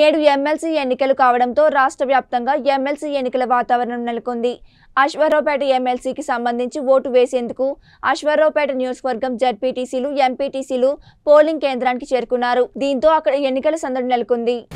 నేడు ఎమ్మెల్సీ ఎన్నికలు కావడంతో రాష్ట్ర వ్యాప్తంగా ఎమ్మెల్సీ ఎన్నికల వాతావరణం నెలకొంది అశ్వరావుపేట ఎమ్మెల్సీకి సంబంధించి ఓటు వేసేందుకు అశ్వరావుపేట నియోజకవర్గం జడ్పీటీసీలు ఎంపీటీసీలు పోలింగ్ కేంద్రానికి చేరుకున్నారు దీంతో అక్కడ ఎన్నికల సందడి నెలకొంది